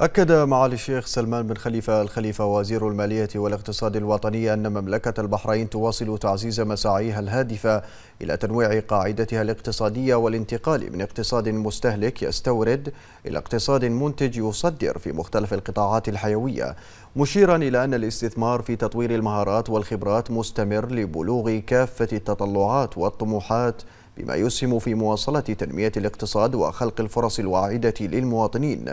أكد معالي الشيخ سلمان بن خليفة الخليفة وزير المالية والاقتصاد الوطني أن مملكة البحرين تواصل تعزيز مساعيها الهادفة إلى تنويع قاعدتها الاقتصادية والانتقال من اقتصاد مستهلك يستورد إلى اقتصاد منتج يصدر في مختلف القطاعات الحيوية مشيرا إلى أن الاستثمار في تطوير المهارات والخبرات مستمر لبلوغ كافة التطلعات والطموحات بما يسهم في مواصلة تنمية الاقتصاد وخلق الفرص الواعدة للمواطنين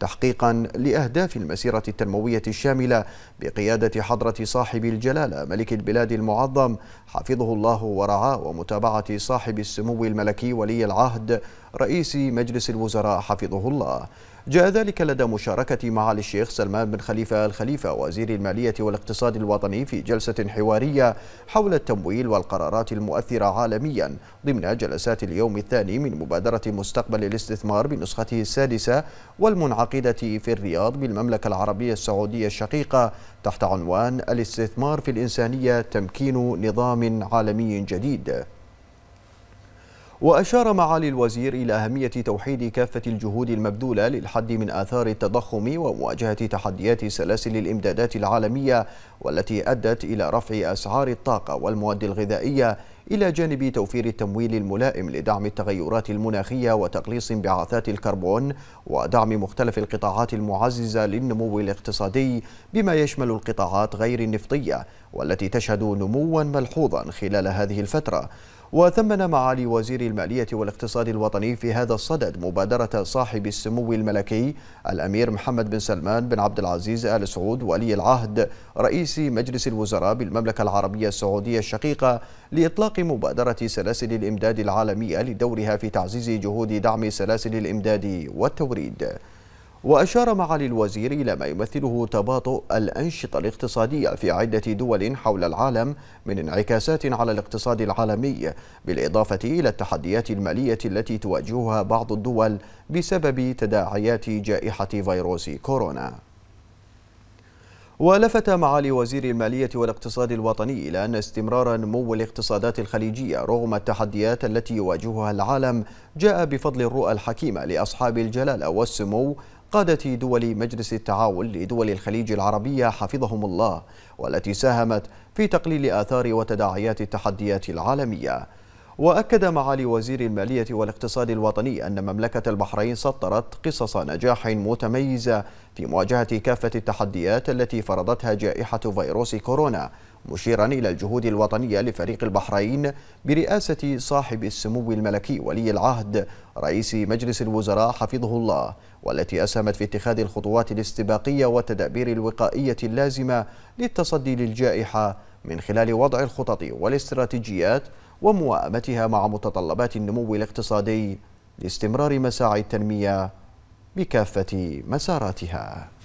تحقيقا لأهداف المسيرة التنموية الشاملة بقيادة حضرة صاحب الجلالة ملك البلاد المعظم حفظه الله ورعاه ومتابعة صاحب السمو الملكي ولي العهد رئيس مجلس الوزراء حفظه الله جاء ذلك لدى مشاركة معالي الشيخ سلمان بن خليفة الخليفة وزير المالية والاقتصاد الوطني في جلسة حوارية حول التمويل والقرارات المؤثرة عالميا ضمن جلسات اليوم الثاني من مبادرة مستقبل الاستثمار بنسخته السادسة والمنعقدة في الرياض بالمملكة العربية السعودية الشقيقة تحت عنوان الاستثمار في الإنسانية تمكين نظام عالمي جديد وأشار معالي الوزير إلى أهمية توحيد كافة الجهود المبذولة للحد من آثار التضخم ومواجهة تحديات سلاسل الإمدادات العالمية والتي أدت إلى رفع أسعار الطاقة والمواد الغذائية إلى جانب توفير التمويل الملائم لدعم التغيرات المناخية وتقليص انبعاثات الكربون ودعم مختلف القطاعات المعززة للنمو الاقتصادي بما يشمل القطاعات غير النفطية والتي تشهد نموا ملحوظا خلال هذه الفترة وثمن معالي وزير المالية والاقتصاد الوطني في هذا الصدد مبادرة صاحب السمو الملكي الأمير محمد بن سلمان بن عبد العزيز آل سعود ولي العهد رئيس مجلس الوزراء بالمملكة العربية السعودية الشقيقة لإطلاق مبادرة سلاسل الإمداد العالمية لدورها في تعزيز جهود دعم سلاسل الإمداد والتوريد وأشار معالي الوزير إلى ما يمثله تباطؤ الأنشطة الاقتصادية في عدة دول حول العالم من انعكاسات على الاقتصاد العالمي بالإضافة إلى التحديات المالية التي تواجهها بعض الدول بسبب تداعيات جائحة فيروس كورونا ولفت معالي وزير المالية والاقتصاد الوطني إلى أن استمرار نمو الاقتصادات الخليجية رغم التحديات التي يواجهها العالم جاء بفضل الرؤى الحكيمة لأصحاب الجلالة والسمو قادة دول مجلس التعاون لدول الخليج العربية حفظهم الله والتي ساهمت في تقليل آثار وتداعيات التحديات العالمية وأكد معالي وزير المالية والاقتصاد الوطني أن مملكة البحرين سطرت قصص نجاح متميزة في مواجهة كافة التحديات التي فرضتها جائحة فيروس كورونا مشيرا إلى الجهود الوطنية لفريق البحرين برئاسة صاحب السمو الملكي ولي العهد رئيس مجلس الوزراء حفظه الله والتي أسهمت في اتخاذ الخطوات الاستباقية والتدابير الوقائية اللازمة للتصدي للجائحة من خلال وضع الخطط والاستراتيجيات وموائمتها مع متطلبات النمو الاقتصادي لاستمرار مساعي التنمية بكافة مساراتها